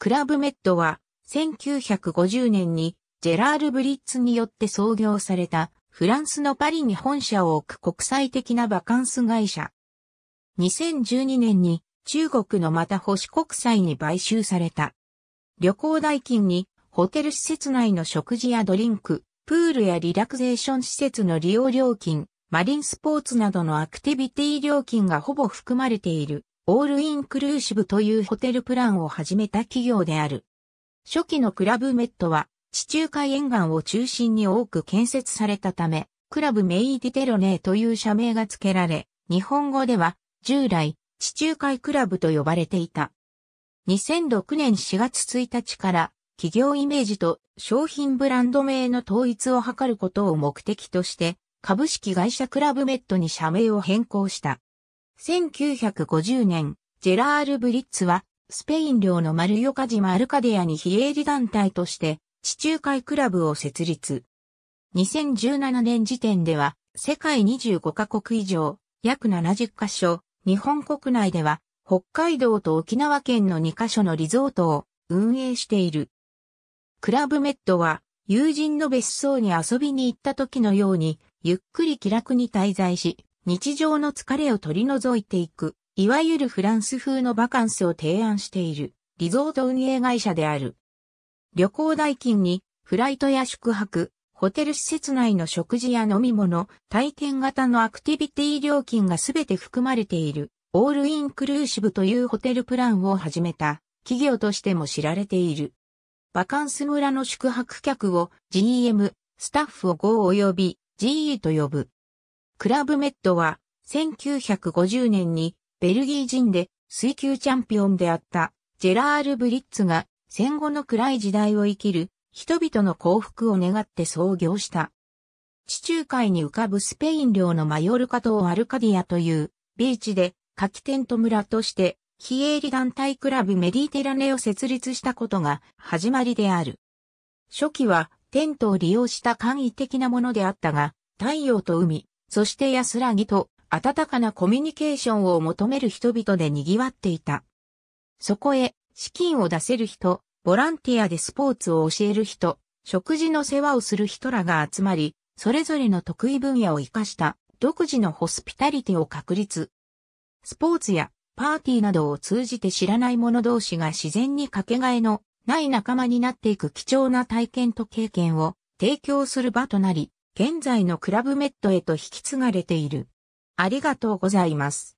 クラブメッドは、1950年にジェラール・ブリッツによって創業されたフランスのパリに本社を置く国際的なバカンス会社。2012年に中国のまた保守国債に買収された。旅行代金にホテル施設内の食事やドリンク、プールやリラクゼーション施設の利用料金、マリンスポーツなどのアクティビティ料金がほぼ含まれている。オールインクルーシブというホテルプランを始めた企業である。初期のクラブメットは地中海沿岸を中心に多く建設されたため、クラブメイディテロネーという社名が付けられ、日本語では従来地中海クラブと呼ばれていた。2006年4月1日から企業イメージと商品ブランド名の統一を図ることを目的として株式会社クラブメットに社名を変更した。1950年、ジェラール・ブリッツは、スペイン領のマルヨカ島アルカディアに非営利団体として、地中海クラブを設立。2017年時点では、世界25カ国以上、約70カ所、日本国内では、北海道と沖縄県の2カ所のリゾートを運営している。クラブメットは、友人の別荘に遊びに行った時のように、ゆっくり気楽に滞在し、日常の疲れを取り除いていく、いわゆるフランス風のバカンスを提案している、リゾート運営会社である。旅行代金に、フライトや宿泊、ホテル施設内の食事や飲み物、体験型のアクティビティ料金がすべて含まれている、オールインクルーシブというホテルプランを始めた、企業としても知られている。バカンス村の宿泊客を GM、スタッフを GO 及び GE と呼ぶ。クラブメットは、1950年にベルギー人で水球チャンピオンであったジェラール・ブリッツが戦後の暗い時代を生きる人々の幸福を願って創業した。地中海に浮かぶスペイン領のマヨルカ島アルカディアというビーチでカキテント村として非営利団体クラブメディテラネを設立したことが始まりである。初期はテントを利用した簡易的なものであったが、太陽と海、そして安らぎと温かなコミュニケーションを求める人々で賑わっていた。そこへ、資金を出せる人、ボランティアでスポーツを教える人、食事の世話をする人らが集まり、それぞれの得意分野を活かした独自のホスピタリティを確立。スポーツやパーティーなどを通じて知らない者同士が自然にかけがえのない仲間になっていく貴重な体験と経験を提供する場となり、現在のクラブメットへと引き継がれている。ありがとうございます。